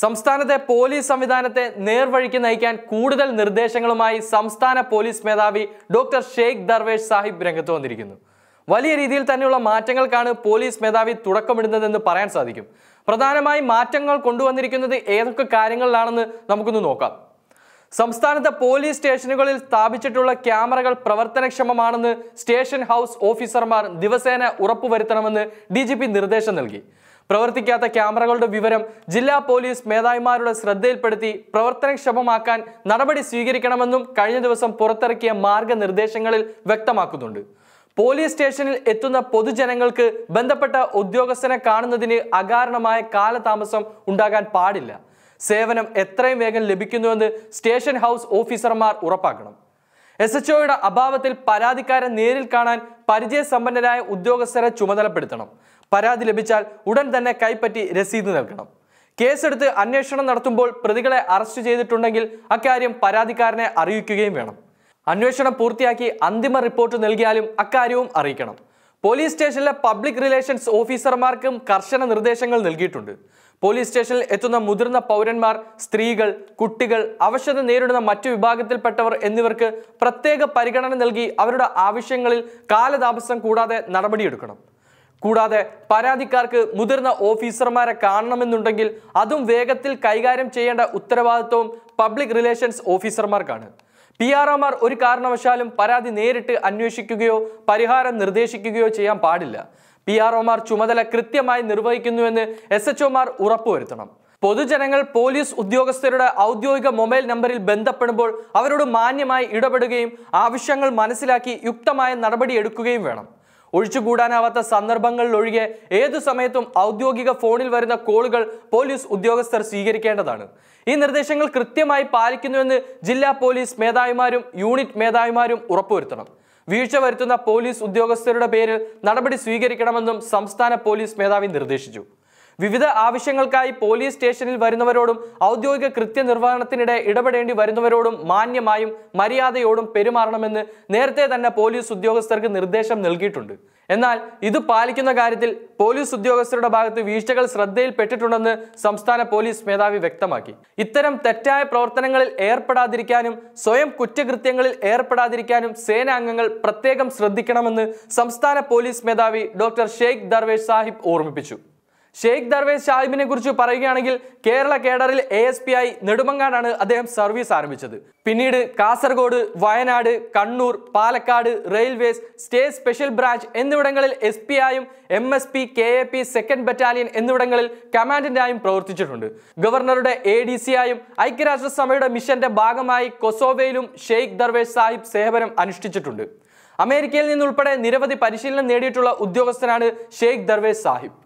സംസ്ഥാനത്തെ പോലീസ് സംവിധാനത്തെ നേർവഴിക്ക് നയിക്കാൻ കൂടുതൽ നിർദ്ദേശങ്ങളുമായി സംസ്ഥാന പോലീസ് മേധാവി ഡോക്ടർ ഷെയ്ഖ് ദർവേഷ് സാഹിബ് രംഗത്ത് വന്നിരിക്കുന്നു വലിയ രീതിയിൽ തന്നെയുള്ള മാറ്റങ്ങൾക്കാണ് പോലീസ് മേധാവി തുടക്കമിടുന്നതെന്ന് പറയാൻ സാധിക്കും പ്രധാനമായും മാറ്റങ്ങൾ കൊണ്ടുവന്നിരിക്കുന്നത് ഏതൊക്കെ കാര്യങ്ങളിലാണെന്ന് നമുക്കൊന്ന് നോക്കാം സംസ്ഥാനത്തെ പോലീസ് സ്റ്റേഷനുകളിൽ സ്ഥാപിച്ചിട്ടുള്ള ക്യാമറകൾ പ്രവർത്തനക്ഷമമാണെന്ന് സ്റ്റേഷൻ ഹൗസ് ഓഫീസർമാർ ദിവസേന ഉറപ്പുവരുത്തണമെന്ന് ഡി നിർദ്ദേശം നൽകി പ്രവർത്തിക്കാത്ത ക്യാമറകളുടെ വിവരം ജില്ലാ പോലീസ് മേധാവിമാരുടെ ശ്രദ്ധയിൽപ്പെടുത്തി പ്രവർത്തനക്ഷമമാക്കാൻ നടപടി സ്വീകരിക്കണമെന്നും കഴിഞ്ഞ ദിവസം പുറത്തിറക്കിയ മാർഗനിർദ്ദേശങ്ങളിൽ വ്യക്തമാക്കുന്നുണ്ട് പോലീസ് സ്റ്റേഷനിൽ എത്തുന്ന പൊതുജനങ്ങൾക്ക് ബന്ധപ്പെട്ട ഉദ്യോഗസ്ഥനെ കാണുന്നതിന് അകാരണമായ കാലതാമസം ഉണ്ടാകാൻ പാടില്ല സേവനം എത്രയും വേഗം ലഭിക്കുന്നുവെന്ന് സ്റ്റേഷൻ ഹൗസ് ഓഫീസർമാർ ഉറപ്പാക്കണം എസ് എച്ച് ഒയുടെ അഭാവത്തിൽ പരാതിക്കാരെ നേരിൽ കാണാൻ പരിചയസമ്പന്നരായ ഉദ്യോഗസ്ഥരെ ചുമതലപ്പെടുത്തണം പരാതി ലഭിച്ചാൽ ഉടൻ തന്നെ കൈപ്പറ്റി രസീത് നൽകണം കേസെടുത്ത് അന്വേഷണം നടത്തുമ്പോൾ പ്രതികളെ അറസ്റ്റ് ചെയ്തിട്ടുണ്ടെങ്കിൽ അക്കാര്യം പരാതിക്കാരനെ അറിയിക്കുകയും വേണം അന്വേഷണം പൂർത്തിയാക്കി അന്തിമ റിപ്പോർട്ട് നൽകിയാലും അക്കാര്യവും അറിയിക്കണം പോലീസ് സ്റ്റേഷനിലെ പബ്ലിക് റിലേഷൻസ് ഓഫീസർമാർക്കും കർശന നിർദ്ദേശങ്ങൾ നൽകിയിട്ടുണ്ട് പോലീസ് സ്റ്റേഷനിൽ എത്തുന്ന മുതിർന്ന പൗരന്മാർ സ്ത്രീകൾ കുട്ടികൾ അവശത നേരിടുന്ന മറ്റു വിഭാഗത്തിൽപ്പെട്ടവർ എന്നിവർക്ക് പ്രത്യേക പരിഗണന നൽകി അവരുടെ ആവശ്യങ്ങളിൽ കാലതാമസം കൂടാതെ നടപടിയെടുക്കണം കൂടാതെ പരാതിക്കാർക്ക് മുതിർന്ന ഓഫീസർമാരെ കാണണമെന്നുണ്ടെങ്കിൽ അതും വേഗത്തിൽ കൈകാര്യം ചെയ്യേണ്ട ഉത്തരവാദിത്വവും പബ്ലിക് റിലേഷൻസ് ഓഫീസർമാർക്കാണ് പി ആർ ഒമാർ ഒരു കാരണവശാലും പരാതി നേരിട്ട് അന്വേഷിക്കുകയോ പരിഹാരം നിർദ്ദേശിക്കുകയോ ചെയ്യാൻ പാടില്ല പി ആർ മാർ ചുമതല കൃത്യമായി നിർവഹിക്കുന്നുവെന്ന് എസ് എച്ച് ഒമാർ ഉറപ്പുവരുത്തണം പൊതുജനങ്ങൾ പോലീസ് ഉദ്യോഗസ്ഥരുടെ ഔദ്യോഗിക മൊബൈൽ നമ്പറിൽ ബന്ധപ്പെടുമ്പോൾ അവരോട് മാന്യമായി ഇടപെടുകയും ആവശ്യങ്ങൾ മനസ്സിലാക്കി യുക്തമായ നടപടിയെടുക്കുകയും വേണം ഒഴിച്ചുകൂടാനാവാത്ത ഒഴികെ ഏതു സമയത്തും ഔദ്യോഗിക ഫോണിൽ വരുന്ന കോളുകൾ പോലീസ് ഉദ്യോഗസ്ഥർ സ്വീകരിക്കേണ്ടതാണ് ഈ നിർദ്ദേശങ്ങൾ കൃത്യമായി പാലിക്കുന്നുവെന്ന് ജില്ലാ പോലീസ് മേധാവിമാരും യൂണിറ്റ് മേധാവിമാരും ഉറപ്പുവരുത്തണം വീഴ്ച വരുത്തുന്ന പോലീസ് ഉദ്യോഗസ്ഥരുടെ പേരിൽ നടപടി സ്വീകരിക്കണമെന്നും സംസ്ഥാന പോലീസ് മേധാവി നിർദ്ദേശിച്ചു വിവിധ ആവശ്യങ്ങൾക്കായി പോലീസ് സ്റ്റേഷനിൽ വരുന്നവരോടും ഔദ്യോഗിക കൃത്യനിർവഹണത്തിനിടെ ഇടപെടേണ്ടി വരുന്നവരോടും മാന്യമായും മര്യാദയോടും പെരുമാറണമെന്ന് നേരത്തെ തന്നെ പോലീസ് ഉദ്യോഗസ്ഥർക്ക് നിർദ്ദേശം നൽകിയിട്ടുണ്ട് എന്നാൽ ഇത് പാലിക്കുന്ന കാര്യത്തിൽ പോലീസ് ഉദ്യോഗസ്ഥരുടെ ഭാഗത്ത് വീഴ്ചകൾ ശ്രദ്ധയിൽപ്പെട്ടിട്ടുണ്ടെന്ന് സംസ്ഥാന പോലീസ് മേധാവി വ്യക്തമാക്കി ഇത്തരം തെറ്റായ പ്രവർത്തനങ്ങളിൽ ഏർപ്പെടാതിരിക്കാനും സ്വയം കുറ്റകൃത്യങ്ങളിൽ ഏർപ്പെടാതിരിക്കാനും സേനാംഗങ്ങൾ പ്രത്യേകം ശ്രദ്ധിക്കണമെന്ന് സംസ്ഥാന പോലീസ് മേധാവി ഡോക്ടർ ഷെയ്ഖ് ദർവേഷ് സാഹിബ് ഓർമ്മിപ്പിച്ചു ഷെയ്ഖ് ദർവേസ് ഷാഹിബിനെ കുറിച്ച് പറയുകയാണെങ്കിൽ കേരള കേഡറിൽ എ എസ് പി ആയി നെടുമങ്ങാടാണ് അദ്ദേഹം സർവീസ് ആരംഭിച്ചത് പിന്നീട് Kasaragod Wayanad Kannur Palakkad railways state special branch എന്നിവിടങ്ങളിൽ എസ് പി ആയും M S P K A P second battalion എന്നിവിടങ്ങളിൽ കമാൻഡന്റായും പ്രവർത്തിച്ചിട്ടുണ്ട് ഗവർണറുടെ എ ഡി സി ആയും ഐക്യരാഷ്ട്രസഭയുടെ മിഷന്റെ ഭാഗമായി കൊസോവയിലും ഷെയ്ഖ് ദർവേസ് സാഹിബ് സേവനം അനുഷ്ഠിച്ചിട്ടുണ്ട് അമേരിക്കയിൽ നിന്നുൾപ്പെടെ നിരവധി പരിശീലനം നേടിയിട്ടുള്ള ഉദ്യോഗസ്ഥനാണ് ഷെയ്ഖ് ദർവേസ് സാഹിബ്